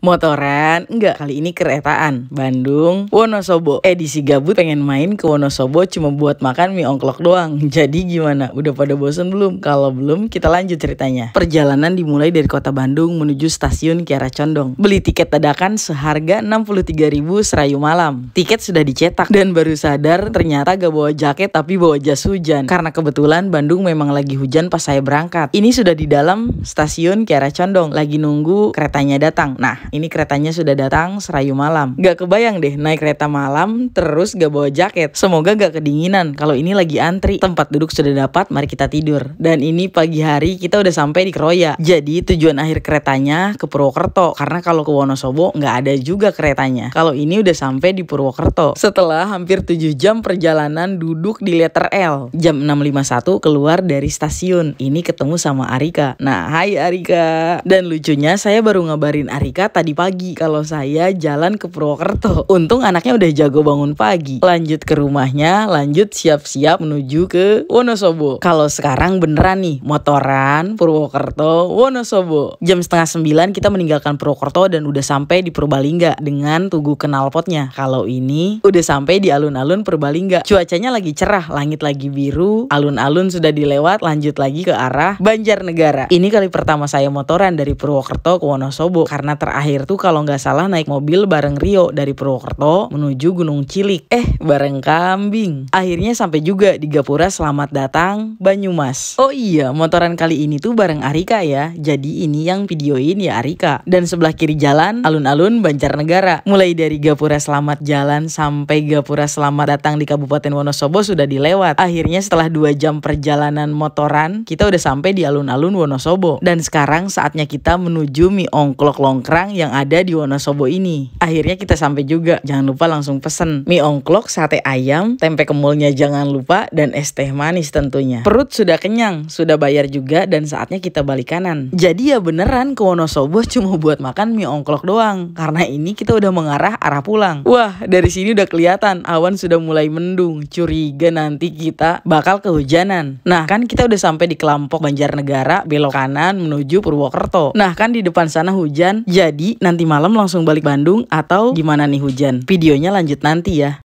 Motoran? Enggak, kali ini keretaan. Bandung, Wonosobo. Edisi eh, gabut pengen main ke Wonosobo cuma buat makan mie ongklok doang. Jadi gimana? Udah pada bosen belum? Kalau belum, kita lanjut ceritanya. Perjalanan dimulai dari kota Bandung menuju stasiun Kiara Condong. Beli tiket dadakan seharga ribu serayu malam. Tiket sudah dicetak dan baru sadar ternyata gak bawa jaket tapi bawa jas hujan. Karena kebetulan Bandung memang lagi hujan pas saya berangkat. Ini sudah di dalam stasiun Kiara Condong. Lagi nunggu keretanya datang. Nah, ini keretanya sudah datang serayu malam. Gak kebayang deh naik kereta malam terus gak bawa jaket. Semoga gak kedinginan. Kalau ini lagi antri, tempat duduk sudah dapat, mari kita tidur. Dan ini pagi hari kita udah sampai di Kroya. Jadi tujuan akhir keretanya ke Purwokerto karena kalau ke Wonosobo nggak ada juga keretanya. Kalau ini udah sampai di Purwokerto. Setelah hampir 7 jam perjalanan duduk di letter L. Jam 6.51 keluar dari stasiun. Ini ketemu sama Arika. Nah, hai Arika. Dan lucunya saya baru ngabarin Arika tadi tadi pagi kalau saya jalan ke Purwokerto. Untung anaknya udah jago bangun pagi. Lanjut ke rumahnya, lanjut siap-siap menuju ke Wonosobo. Kalau sekarang beneran nih, motoran Purwokerto, Wonosobo. Jam setengah sembilan kita meninggalkan Purwokerto dan udah sampai di Purbalingga dengan tugu kenalpotnya. Kalau ini udah sampai di alun-alun Purbalingga. Cuacanya lagi cerah, langit lagi biru, alun-alun sudah dilewat, lanjut lagi ke arah Banjarnegara. Ini kali pertama saya motoran dari Purwokerto ke Wonosobo karena terakhir terakhir tuh kalau nggak salah naik mobil bareng Rio dari Purwokerto menuju Gunung Cilik. Eh, bareng kambing. Akhirnya sampai juga di Gapura selamat datang Banyumas. Oh iya, motoran kali ini tuh bareng Arika ya. Jadi ini yang videoin ya Arika. Dan sebelah kiri jalan alun-alun Banjarnegara. Mulai dari Gapura selamat jalan sampai Gapura selamat datang di Kabupaten Wonosobo sudah dilewat. Akhirnya setelah dua jam perjalanan motoran, kita udah sampai di alun-alun Wonosobo. Dan sekarang saatnya kita menuju mie ongklok longkrang yang ada di Wonosobo ini. Akhirnya kita sampai juga. Jangan lupa langsung pesen mie ongklok, sate ayam, tempe kemulnya jangan lupa dan es teh manis tentunya. Perut sudah kenyang, sudah bayar juga dan saatnya kita balik kanan. Jadi ya beneran ke Wonosobo cuma buat makan mie ongklok doang karena ini kita udah mengarah arah pulang. Wah, dari sini udah kelihatan awan sudah mulai mendung. Curiga nanti kita bakal kehujanan. Nah, kan kita udah sampai di Kelampok Banjarnegara, belok kanan menuju Purwokerto. Nah, kan di depan sana hujan. Jadi nanti malam langsung balik Bandung atau gimana nih hujan? Videonya lanjut nanti ya.